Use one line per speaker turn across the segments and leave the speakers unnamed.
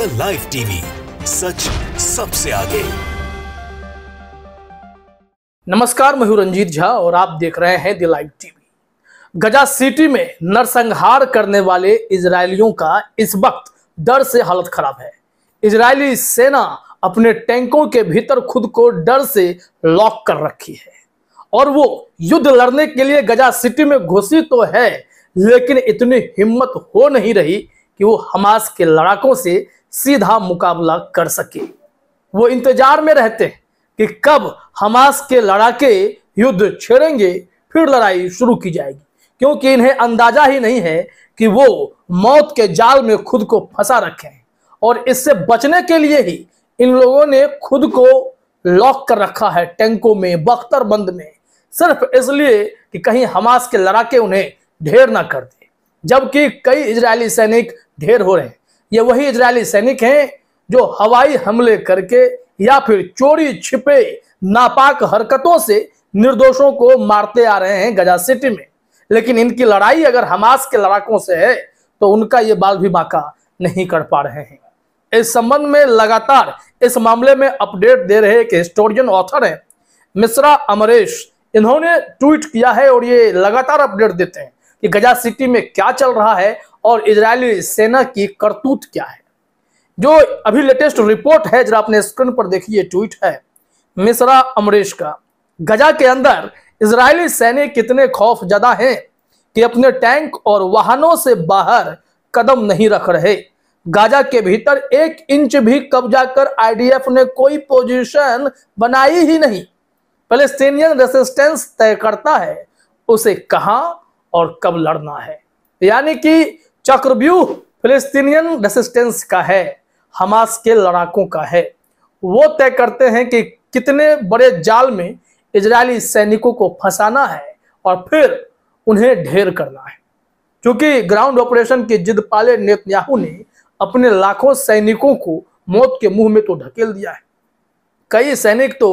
mister live TV सच सबसे आगे नमस्कार मैं हूं रंजीत झा और आप देख रहे हैं the live TV Gaza city में नरसंहार करने वाले इजरायलियों का इस वक्त डर से हालत खराब है इजरायली सेना अपने टैंकों के भीतर खुद को डर से लॉक कर रखी है और वो युद्ध लड़ने के लिए गजा सिटी में घुसी तो है लेकिन इतनी हिम्मत हो नहीं रही कि वो हमास के लड़ाकों से सीधा मुकाबला कर सके वो इंतजार में रहते हैं कि कब हमास के लड़ाके युद्ध छेड़ेंगे फिर लड़ाई शुरू की जाएगी क्योंकि इन्हें अंदाजा ही नहीं है कि वो मौत के जाल में खुद को फंसा रखे हैं और इससे बचने के लिए ही इन लोगों ने खुद को लॉक कर रखा है टैंकों में बख्तरबंद में सिर्फ इसलिए कि कहीं हमास के लड़ाके उन्हें ढेर ना कर दे जबकि कई इजरायली सैनिक ढेर हो रहे हैं ये वही इजरायली सैनिक हैं जो हवाई हमले करके या फिर चोरी छिपे नापाक हरकतों से निर्दोषों को मारते आ रहे हैं गजा सिटी में लेकिन इनकी लड़ाई अगर हमास के लड़ाकों से है तो उनका ये बाल भी बाका नहीं कर पा रहे हैं इस संबंध में लगातार इस मामले में अपडेट दे रहे एक हिस्टोरियन ऑथर हैं मिश्रा अमरेश इन्होंने ट्वीट किया है और ये लगातार अपडेट देते हैं कि गजा सिटी में क्या चल रहा है और इजरायली सेना की करतूत क्या है जो अभी लेटेस्ट रिपोर्ट है जरा अपने स्क्रीन पर देखिए ट्वीट है मिश्रा अमरीश का गजा के अंदर इजरायली सैनिक कितने खौफ ज्यादा हैं कि अपने टैंक और वाहनों से बाहर कदम नहीं रख रहे गाजा के भीतर एक इंच भी कब्जा कर आईडीएफ ने कोई पोजीशन बनाई ही नहीं पैलेस्टीनियन रेसिस्टेंस तय करता है उसे कहां और कब लड़ना है यानी कि चक्रव्यूह फिलिस्तीनियन रेसिस्टेंस का है हमास के लड़ाकों का है वो तय करते हैं कि कितने बड़े जाल में इजरायली सैनिकों को फंसाना है और फिर उन्हें ढेर करना है क्योंकि ग्राउंड ऑपरेशन के जिद पाले नेतन्याहू ने अपने लाखों सैनिकों को मौत के मुंह में तो ढकेल दिया है कई सैनिक तो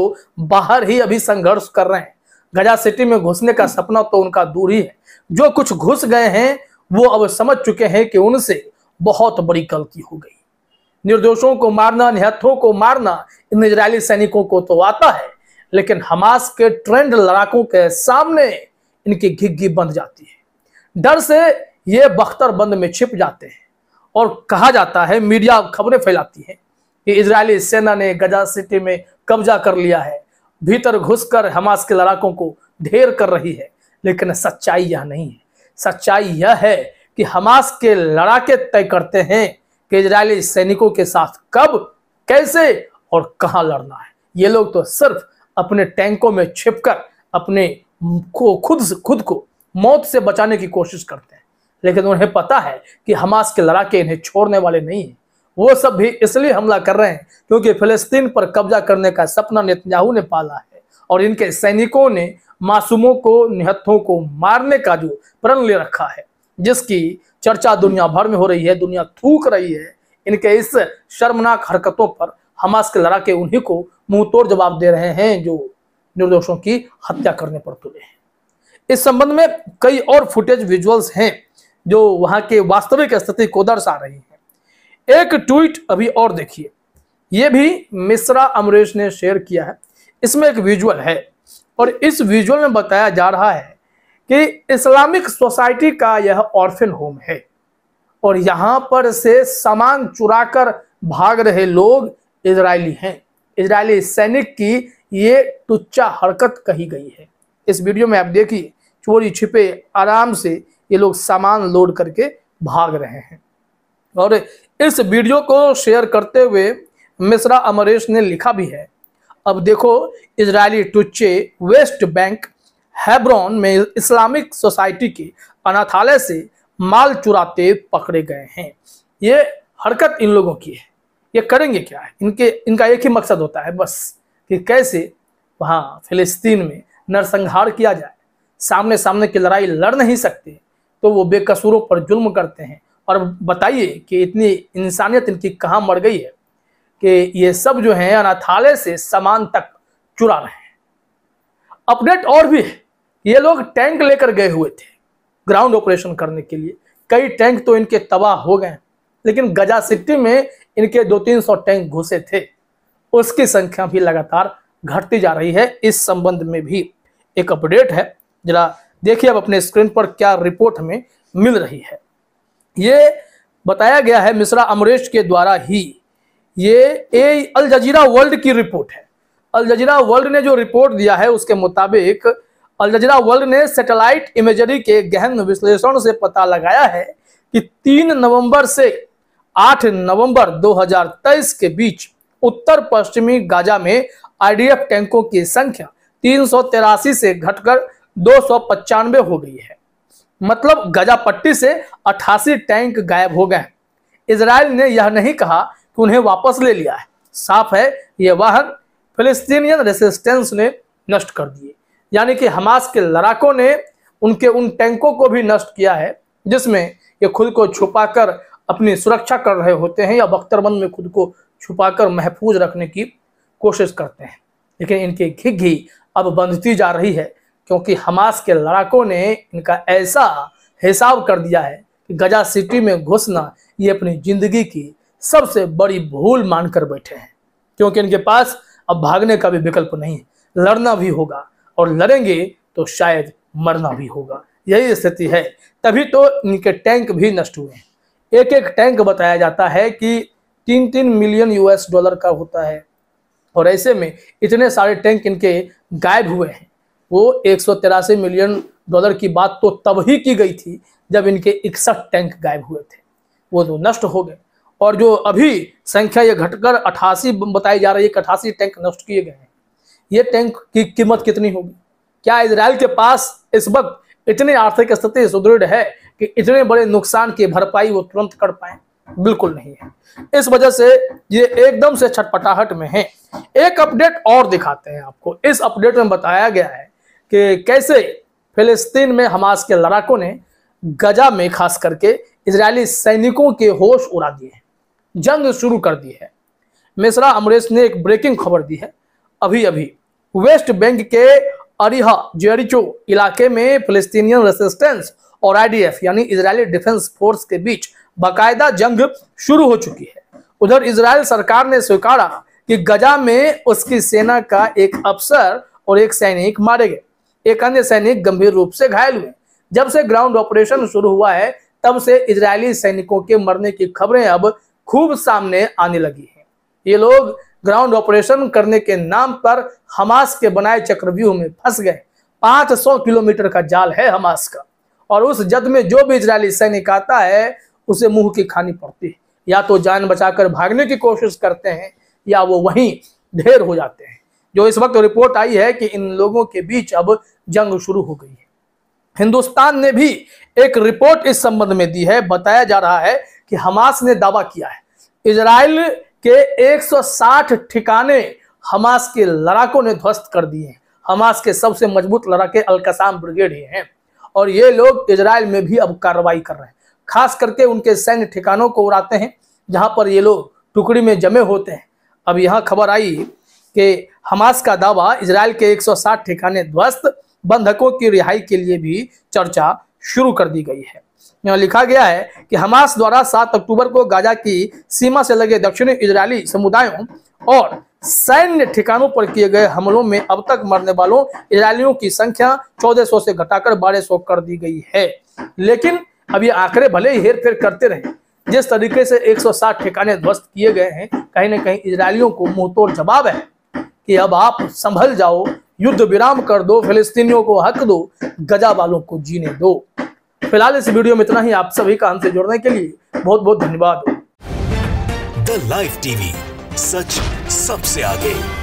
बाहर ही अभी संघर्ष कर रहे हैं गजा सिटी में घुसने का सपना तो उनका दूर ही है जो कुछ घुस गए हैं वो अब समझ चुके हैं कि उनसे बहुत बड़ी गलती हो गई निर्दोषों को मारना निहत्थों को मारना इन इजरायली सैनिकों को तो आता है लेकिन हमास के ट्रेंड लड़ाकों के सामने इनकी घिग्गी बंध जाती है डर से ये बख्तर बंद में छिप जाते हैं और कहा जाता है मीडिया खबरें फैलाती है कि इजरायली सेना ने गजा सिटी में कब्जा कर लिया है भीतर घुसकर हमास के लड़ाकों को ढेर कर रही है लेकिन सच्चाई यह नहीं है सच्चाई यह है कि हमास के लड़ाके तय करते हैं कि इजरायली सैनिकों के साथ कब कैसे और कहां लड़ना है ये लोग तो सिर्फ अपने टैंकों में छिपकर अपने को खुद खुद को मौत से बचाने की कोशिश करते हैं लेकिन उन्हें पता है कि हमास के लड़ाके इन्हें छोड़ने वाले नहीं हैं वो सब भी इसलिए हमला कर रहे हैं क्योंकि फिलिस्तीन पर कब्जा करने का सपना नेतन्याहू ने पाला है और इनके सैनिकों ने मासूमों को निहत्थों को मारने का जो प्रण ले रखा है जिसकी चर्चा दुनिया भर में हो रही है दुनिया थूक रही है इनके इस शर्मनाक हरकतों पर हमास के लड़ाके उन्हीं को मुंह तोड़ जवाब दे रहे हैं जो निर्दोषों की हत्या करने पर तुले हैं इस संबंध में कई और फुटेज विजुअल्स हैं जो वहां के वास्तविक स्थिति को दर्शा रही है एक ट्वीट अभी और देखिए यह भी मिश्रा अमरेश ने शेयर किया है इसमें एक विजुअल है और इस विजुअल में बताया जा रहा है कि इस्लामिक सोसाइटी का यह ऑर्फिन होम है और यहाँ पर से सामान चुराकर भाग रहे लोग इजरायली हैं इजरायली सैनिक की ये टुच्चा हरकत कही गई है इस वीडियो में आप देखिए चोरी छिपे आराम से ये लोग सामान लोड करके भाग रहे हैं और इस वीडियो को शेयर करते हुए मिश्रा अमरेश ने लिखा भी है अब देखो इसराइली टुच्चे वेस्ट बैंक हैब्रोन में इस्लामिक सोसाइटी के अनाथालय से माल चुराते पकड़े गए हैं ये हरकत इन लोगों की है ये करेंगे क्या है इनके इनका एक ही मकसद होता है बस कि कैसे वहाँ फिलिस्तीन में नरसंहार किया जाए सामने सामने की लड़ाई लड़ नहीं सकते तो वो बेकसूरों पर जुल्म करते हैं और बताइए कि इतनी इंसानियत इनकी कहाँ मर गई है कि ये सब जो है अनाथालय से सामान तक चुरा रहे हैं अपडेट और भी है ये लोग टैंक लेकर गए हुए थे ग्राउंड ऑपरेशन करने के लिए कई टैंक तो इनके तबाह हो गए लेकिन गजा सिटी में इनके दो तीन सौ टैंक घुसे थे उसकी संख्या भी लगातार घटती जा रही है इस संबंध में भी एक अपडेट है जरा देखिए अब अपने स्क्रीन पर क्या रिपोर्ट हमें मिल रही है ये बताया गया है मिश्रा अमरेश के द्वारा ही ये ए अल जजीरा वर्ल्ड की रिपोर्ट है अल जजीरा वर्ल्ड ने जो रिपोर्ट दिया है उसके मुताबिक अल जजीरा वर्ल्ड ने सैटेलाइट इमेजरी के गहन विश्लेषण से पता लगाया है कि 3 नवंबर से 8 नवंबर 2023 के बीच उत्तर पश्चिमी गाजा में आईडीएफ टैंकों की संख्या तीन से घटकर दो हो गई है मतलब गजा पट्टी से 88 टैंक गायब हो गए हैं इसराइल ने यह नहीं कहा कि उन्हें वापस ले लिया है साफ है ये वाहन फिलिस्तीनियन रेसिस्टेंस ने नष्ट कर दिए यानी कि हमास के लड़ाकों ने उनके उन टैंकों को भी नष्ट किया है जिसमें ये खुद को छुपाकर अपनी सुरक्षा कर रहे होते हैं या बख्तरबंद में खुद को छुपाकर महफूज रखने की कोशिश करते हैं लेकिन इनकी घिघी अब बंधती जा रही है क्योंकि हमास के लड़ाकों ने इनका ऐसा हिसाब कर दिया है कि गजा सिटी में घुसना ये अपनी ज़िंदगी की सबसे बड़ी भूल मानकर बैठे हैं क्योंकि इनके पास अब भागने का भी विकल्प नहीं है लड़ना भी होगा और लड़ेंगे तो शायद मरना भी होगा यही स्थिति है तभी तो इनके टैंक भी नष्ट हुए हैं एक एक टैंक बताया जाता है कि तीन तीन मिलियन यूएस डॉलर का होता है और ऐसे में इतने सारे टैंक इनके गायब हुए हैं वो एक मिलियन डॉलर की बात तो तब ही की गई थी जब इनके इकसठ टैंक गायब हुए थे वो तो नष्ट हो गए और जो अभी संख्या ये घटकर अठासी बताई जा रही है अठासी टैंक नष्ट किए गए हैं ये टैंक की कीमत कितनी होगी क्या इसराइल के पास इस वक्त इतनी आर्थिक स्थिति सुदृढ़ है कि इतने बड़े नुकसान की भरपाई वो तुरंत कर पाए बिल्कुल नहीं है इस वजह से ये एकदम से छटपटाहट में है एक अपडेट और दिखाते हैं आपको इस अपडेट में बताया गया है कि कैसे फिलिस्तीन में हमास के लड़ाकों ने गजा में खास करके इजरायली सैनिकों के होश उड़ा दिए हैं जंग शुरू कर दी है मिश्रा अमरेश ने एक ब्रेकिंग खबर दी है अभी अभी वेस्ट बैंक के अरिहा जेरिचो इलाके में फिलिस्तीनियन रेसिस्टेंस और आईडीएफ यानी इजरायली डिफेंस फोर्स के बीच बाकायदा जंग शुरू हो चुकी है उधर इसराइल सरकार ने स्वीकारा कि गजा में उसकी सेना का एक अफसर और एक सैनिक मारे गए एक अन्य सैनिक गंभीर रूप से घायल हुए जब से ग्राउंड ऑपरेशन शुरू हुआ है तब से इजरायली सैनिकों के मरने की खबरें अब खूब सामने आने लगी है ये लोग ग्राउंड ऑपरेशन करने के नाम पर हमास के बनाए चक्रव्यूह में फंस गए 500 किलोमीटर का जाल है हमास का और उस जद में जो भी इजरायली सैनिक आता है उसे मुंह की खानी पड़ती है या तो जान बचाकर भागने की कोशिश करते हैं या वो वहीं ढेर हो जाते हैं जो इस वक्त रिपोर्ट आई है कि इन लोगों के बीच अब जंग शुरू हो गई है हिंदुस्तान ने भी एक रिपोर्ट इस संबंध में दी है बताया जा रहा है कि हमास ने दावा किया है इसराइल के 160 ठिकाने हमास के लड़ाकों ने ध्वस्त कर दिए हैं हमास के सबसे मजबूत लड़ाके अलकसाम ब्रिगेड ही हैं और ये लोग इसराइल में भी अब कार्रवाई कर रहे हैं खास करके उनके सैन्य ठिकानों को उड़ाते हैं जहां पर ये लोग टुकड़ी में जमे होते हैं अब यहाँ खबर आई कि हमास का दावा इसराइल के 160 ठिकाने ध्वस्त बंधकों की रिहाई के लिए भी चर्चा शुरू कर दी गई है लिखा गया है कि हमास द्वारा 7 अक्टूबर को गाजा की सीमा से लगे दक्षिणी इजरायली समुदायों और सैन्य ठिकानों पर किए गए हमलों में अब तक मरने वालों इजरायलियों की संख्या 1400 से घटाकर 1200 कर दी गई है लेकिन अब ये आंकड़े भले ही हेर फेर करते रहे जिस तरीके से 160 ठिकाने ध्वस्त किए गए हैं कहीं ना कहीं इसराइलियों को मुंहतोड़ जवाब है कि अब आप संभल जाओ युद्ध विराम कर दो फिलिस्तीनियों को हक दो गजा वालों को जीने दो फिलहाल इस वीडियो में इतना ही आप सभी का हमसे जुड़ने के लिए बहुत बहुत धन्यवाद द लाइव टीवी सच सबसे आगे